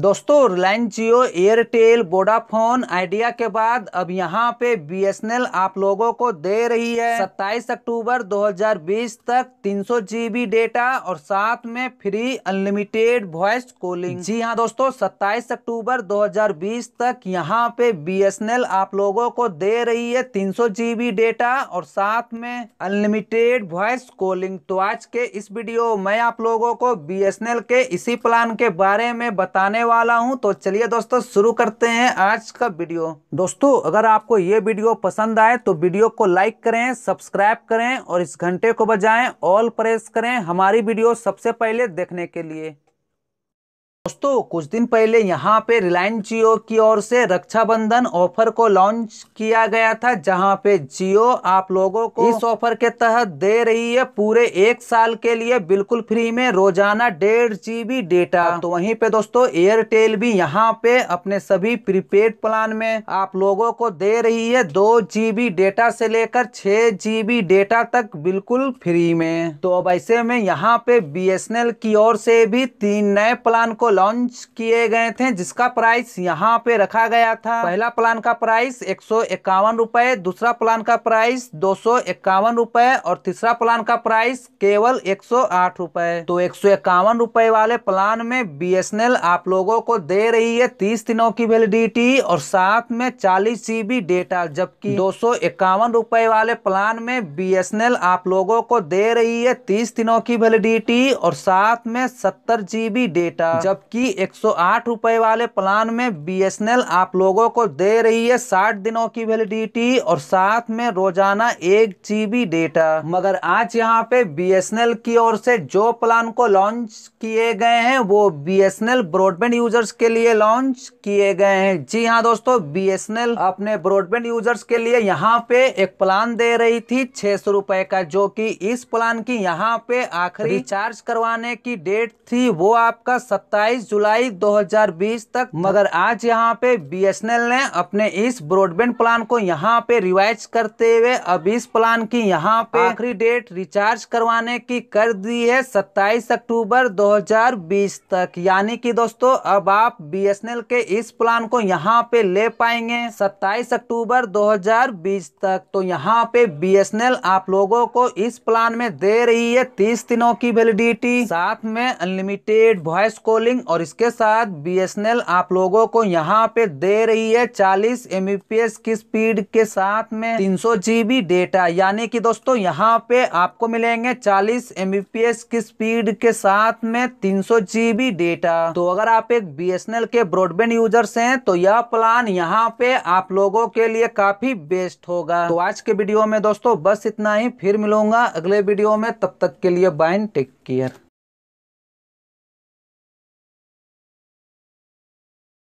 दोस्तों Reliance Jio Airtel Vodafone Idea के बाद अब यहाँ पे बीएसएनएल आप लोगों को दे रही है 27 अक्टूबर 2020 तक 300 जीबी डेटा और साथ में फ्री अनलिमिटेड वॉइस कॉलिंग जी हाँ दोस्तों 27 अक्टूबर 2020 तक यहाँ पे बीएसएनएल आप लोगों को दे रही है 300 जीबी डेटा और साथ में अनलिमिटेड वॉइस कॉलिंग तो आज के इस वीडियो में आप लोगों को बी के इसी प्लान के बारे में बताने वाला हूं तो चलिए दोस्तों शुरू करते हैं आज का वीडियो दोस्तों अगर आपको ये वीडियो पसंद आए तो वीडियो को लाइक करें सब्सक्राइब करें और इस घंटे को बजाएं ऑल प्रेस करें हमारी वीडियो सबसे पहले देखने के लिए दोस्तों कुछ दिन पहले यहाँ पे रिलायंस जियो की ओर से रक्षाबंधन ऑफर को लॉन्च किया गया था जहाँ पे जियो आप लोगों को इस ऑफर के तहत दे रही है पूरे एक साल के लिए बिल्कुल फ्री में रोजाना डेढ़ जीबी डेटा तो वहीं पे दोस्तों एयरटेल भी यहाँ पे अपने सभी प्रीपेड प्लान में आप लोगों को दे रही है दो जीबी डेटा से लेकर छह बी डेटा तक बिल्कुल फ्री में तो अब ऐसे में यहाँ पे बी की ओर से भी तीन नए प्लान को लॉन्च किए गए थे जिसका प्राइस यहाँ पे रखा गया था पहला प्लान का प्राइस एक सौ इक्यावन रुपए दूसरा प्लान का प्राइस दो सौ इक्यावन रुपए और तीसरा प्लान का प्राइस केवल एक सौ आठ रुपए तो एक सौ इक्यावन रुपए वाले प्लान में बी एस एन एल आप लोगों को दे रही है तीस दिनों की वेलिडिटी और साथ में चालीस जीबी डेटा जबकि दो सौ इक्यावन रुपए वाले प्लान में बी एस एन एल आप लोगों को दे रही है तीस दिनों की वेलिडिटी और साथ में सत्तर जीबी डेटा जब जबकि एक सौ वाले प्लान में बीएसएनएल आप लोगों को दे रही है साठ दिनों की वैलिडिटी और साथ में रोजाना एक जीबी डेटा मगर आज यहाँ पे बीएसएनएल की ओर से जो प्लान को लॉन्च किए गए हैं वो बीएसएनएल ब्रॉडबैंड यूजर्स के लिए लॉन्च किए गए हैं जी हाँ दोस्तों बीएसएनएल अपने ब्रॉडबैंड यूजर्स के लिए यहाँ पे एक प्लान दे रही थी छह सौ रुपए का जो कि इस प्लान की यहाँ पे आखिरी रिचार्ज करवाने की डेट थी वो आपका सत्ताईस 22 जुलाई 2020 तक मगर आज यहाँ पे बीएसएनएल ने अपने इस ब्रॉडबैंड प्लान को यहाँ पे रिवाइज करते हुए अब इस प्लान की यहाँ पे आखिरी डेट रिचार्ज करवाने की कर दी है 27 अक्टूबर 2020 तक यानी कि दोस्तों अब आप बीएसएनएल के इस प्लान को यहाँ पे ले पाएंगे 27 अक्टूबर 2020 तक तो यहाँ पे बीएसएनएल आप लोगों को इस प्लान में दे रही है तीस दिनों की वेलिडिटी साथ में अनलिमिटेड वॉइस कॉलिंग और इसके साथ बीएसएनएल आप लोगों को यहाँ पे दे रही है चालीस एम की स्पीड के साथ में तीन जीबी डेटा यानी कि दोस्तों यहाँ पे आपको मिलेंगे चालीस एम की स्पीड के साथ में तीन जीबी डेटा तो अगर आप एक बीएसएनएल के ब्रॉडबैंड यूजर्स हैं तो यह प्लान यहाँ पे आप लोगों के लिए काफी बेस्ट होगा तो आज के वीडियो में दोस्तों बस इतना ही फिर मिलूंगा अगले वीडियो में तब तक के लिए बाइन टेक केयर